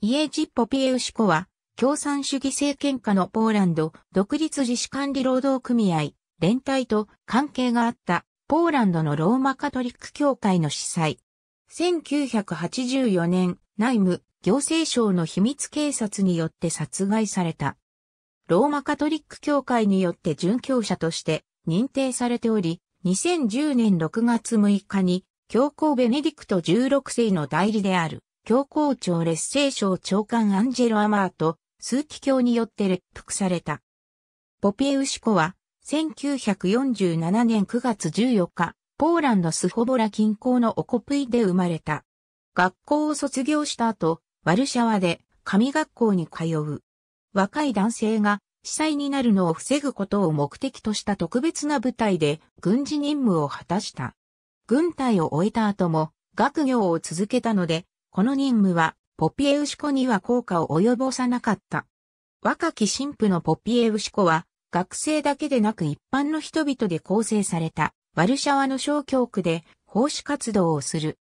イエジ・ポピエウシコは、共産主義政権下のポーランド独立自主管理労働組合、連帯と関係があったポーランドのローマカトリック教会の司祭。1984年、内務、行政省の秘密警察によって殺害された。ローマカトリック教会によって殉教者として認定されており、2010年6月6日に教皇ベネディクト16世の代理である。教皇庁劣勢省長官アンジェロ・アマーと、数奇教によって列服された。ポピエウシコは、1947年9月14日、ポーランドスホボラ近郊のオコプイで生まれた。学校を卒業した後、ワルシャワで神学校に通う。若い男性が死災になるのを防ぐことを目的とした特別な部隊で軍事任務を果たした。軍隊を終えた後も学業を続けたので、この任務は、ポピエウシコには効果を及ぼさなかった。若き神父のポピエウシコは、学生だけでなく一般の人々で構成された、ワルシャワの小教区で、奉仕活動をする。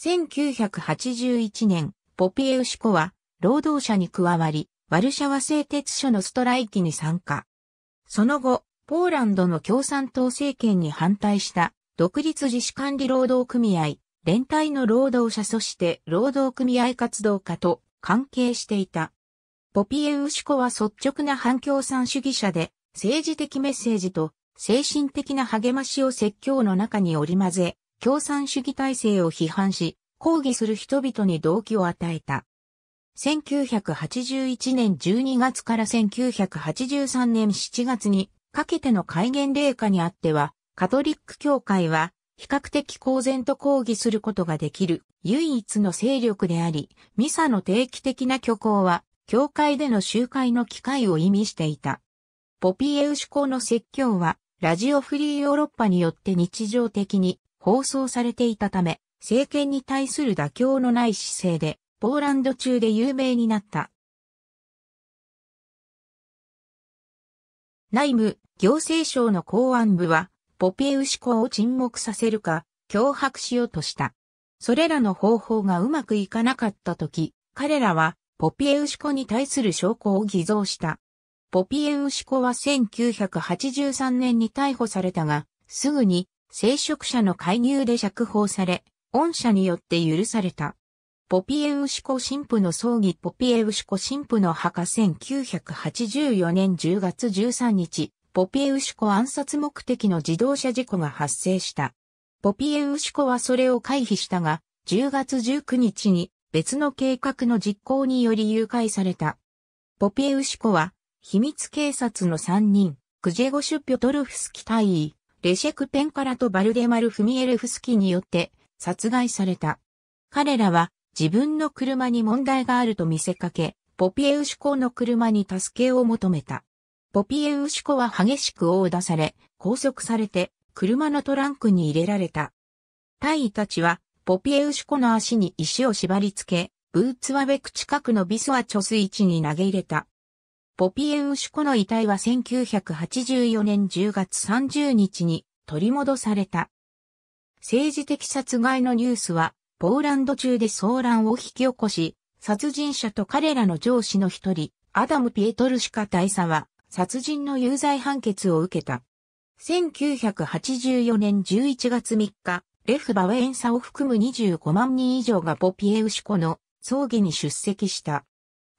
1981年、ポピエウシコは、労働者に加わり、ワルシャワ製鉄所のストライキに参加。その後、ポーランドの共産党政権に反対した、独立自主管理労働組合、連帯の労働者そして労働組合活動家と関係していた。ポピエウシコは率直な反共産主義者で、政治的メッセージと精神的な励ましを説教の中に織り交ぜ、共産主義体制を批判し、抗議する人々に動機を与えた。1981年12月から1983年7月にかけての戒厳令下にあっては、カトリック教会は比較的公然と抗議することができる唯一の勢力であり、ミサの定期的な挙行は、教会での集会の機会を意味していた。ポピエウシ公の説教は、ラジオフリーヨーロッパによって日常的に放送されていたため、政権に対する妥協のない姿勢で、ポーランド中で有名になった。内務、行政省の公安部は、ポピウシコを沈黙させるか、脅迫しようとした。それらの方法がうまくいかなかった時、彼らはポピエウシコに対する証拠を偽造した。ポピエウシコは1983年に逮捕されたが、すぐに聖職者の介入で釈放され、恩赦によって許された。ポピエウシコ神父の葬儀ポピエウシコ神父の墓1984年10月13日、ポピエウシコ暗殺目的の自動車事故が発生した。ポピエウシコはそれを回避したが、10月19日に別の計画の実行により誘拐された。ポピエウシコは、秘密警察の3人、クジェゴシュ・ピョトルフスキ大尉、レシェクペンカラとバルデマル・フミエルフスキによって殺害された。彼らは自分の車に問題があると見せかけ、ポピエウシコの車に助けを求めた。ポピエウシコは激しく殴打され、拘束されて、車のトランクに入れられた。隊員たちは、ポピエウシコの足に石を縛り付け、ブーツワベク近くのビスワ貯水池に投げ入れた。ポピエウシコの遺体は1984年10月30日に取り戻された。政治的殺害のニュースは、ポーランド中で騒乱を引き起こし、殺人者と彼らの上司の一人、アダム・ピエトルシカ大佐は、殺人の有罪判決を受けた。1984年11月3日、レフ・バウェンサを含む25万人以上がポピエウシコの葬儀に出席した。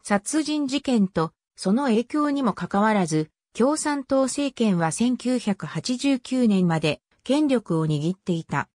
殺人事件とその影響にもかかわらず、共産党政権は1989年まで権力を握っていた。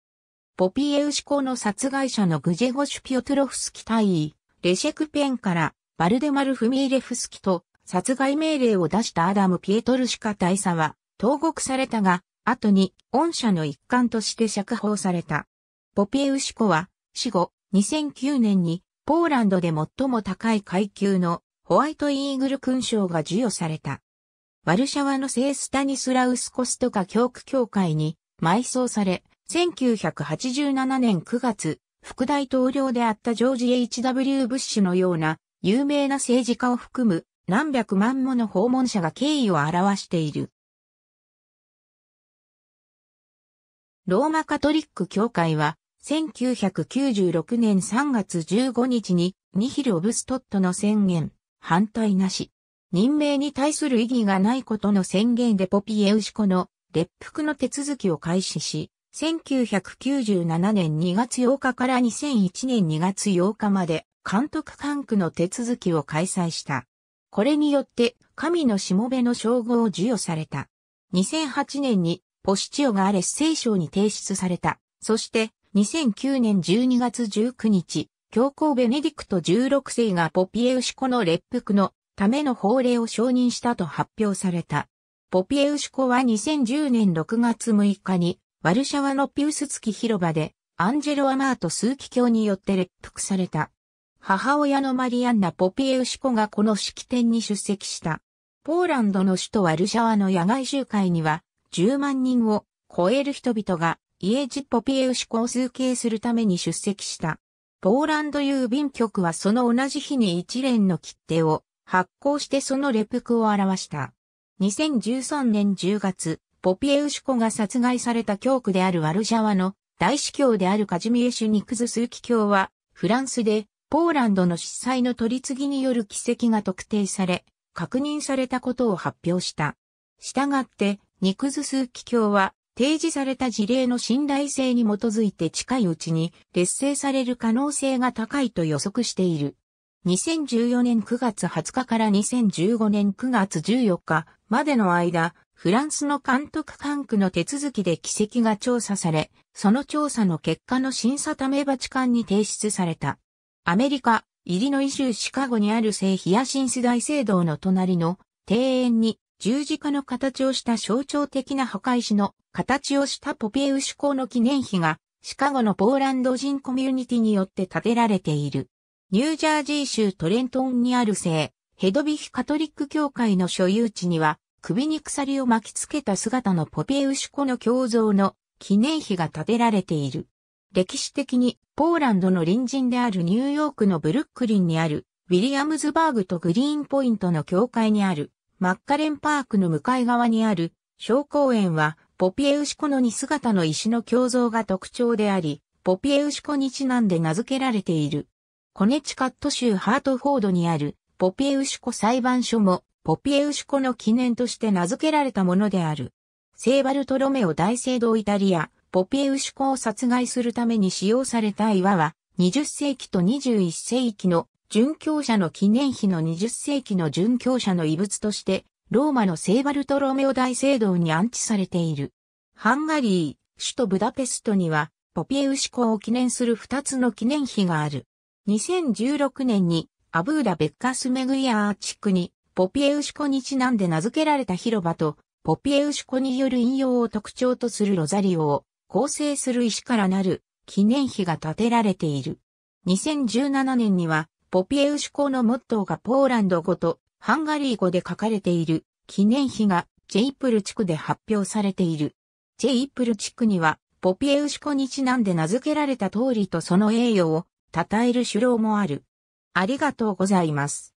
ポピエウシコの殺害者のグジェゴシュ・ピオトロフスキ大尉、レシェクペンからバルデマル・フミーレフスキと殺害命令を出したアダム・ピエトルシカ大佐は、投獄されたが、後に、恩赦の一環として釈放された。ポピエウシコは、死後、2009年に、ポーランドで最も高い階級のホワイトイーグル勲章が授与された。ワルシャワの聖スタニスラウス・コストカ教区協会に埋葬され、1987年9月、副大統領であったジョージ・ H.W. ブッシュのような有名な政治家を含む何百万もの訪問者が敬意を表している。ローマカトリック教会は、1996年3月15日に、ニヒル・オブストットの宣言、反対なし、任命に対する意義がないことの宣言でポピエウシコの、列服の手続きを開始し、1997年2月8日から2001年2月8日まで、監督管区の手続きを開催した。これによって、神のしもべの称号を授与された。2008年に、ポシチオがアレス聖書に提出された。そして、2009年12月19日、教皇ベネディクト16世がポピエウシコの列腹のための法令を承認したと発表された。ポピエウシコは2010年6月6日に、ワルシャワのピウスツキ広場で、アンジェロ・アマート数奇教によって列腹された。母親のマリアンナ・ポピエウシコがこの式典に出席した。ポーランドの首都ワルシャワの野外集会には、10万人を超える人々が、イエジ・ポピエウシコを崇敬するために出席した。ポーランド郵便局はその同じ日に一連の切手を発行してそのレプクを表した。2013年10月、ポピエウシコが殺害された教区であるワルシャワの大司教であるカジミエシュ・ニクズスーキ教は、フランスでポーランドの失災の取り次ぎによる奇跡が特定され、確認されたことを発表した。したがって、ニクズスーキ教は、提示された事例の信頼性に基づいて近いうちに劣勢される可能性が高いと予測している。2014年9月20日から2015年9月14日までの間、フランスの監督管区の手続きで奇跡が調査され、その調査の結果の審査ためバチカンに提出された。アメリカ、イリノイ州シカゴにある聖ヒアシンス大聖堂の隣の庭園に十字架の形をした象徴的な墓石の形をしたポピエウシコの記念碑がシカゴのポーランド人コミュニティによって建てられている。ニュージャージー州トレントンにある聖ヘドビヒカトリック教会の所有地には首に鎖を巻きつけた姿のポピエウシコの胸像の記念碑が建てられている。歴史的にポーランドの隣人であるニューヨークのブルックリンにあるウィリアムズバーグとグリーンポイントの境界にあるマッカレンパークの向かい側にある小公園はポピエウシコの似姿の石の胸像が特徴であり、ポピエウシコにちなんで名付けられている。コネチカット州ハートフォードにあるポピエウシコ裁判所もポピエウシコの記念として名付けられたものである。聖バルトロメオ大聖堂イタリア、ポピエウシコを殺害するために使用された岩は、20世紀と21世紀の殉教者の記念碑の20世紀の殉教者の遺物として、ローマの聖バルトロメオ大聖堂に安置されている。ハンガリー、首都ブダペストには、ポピエウシコを記念する2つの記念碑がある。2016年に、アブーダ・ベッカスメグイアー地区に、ポピエウシコにちなんで名付けられた広場と、ポピエウシコによる引用を特徴とするロザリオを、構成する石からなる記念碑が建てられている。2017年には、ポピエウシコのモットーがポーランド語とハンガリー語で書かれている記念碑がジェイプル地区で発表されている。ジェイプル地区には、ポピエウシコにちなんで名付けられた通りとその栄誉を称える首領もある。ありがとうございます。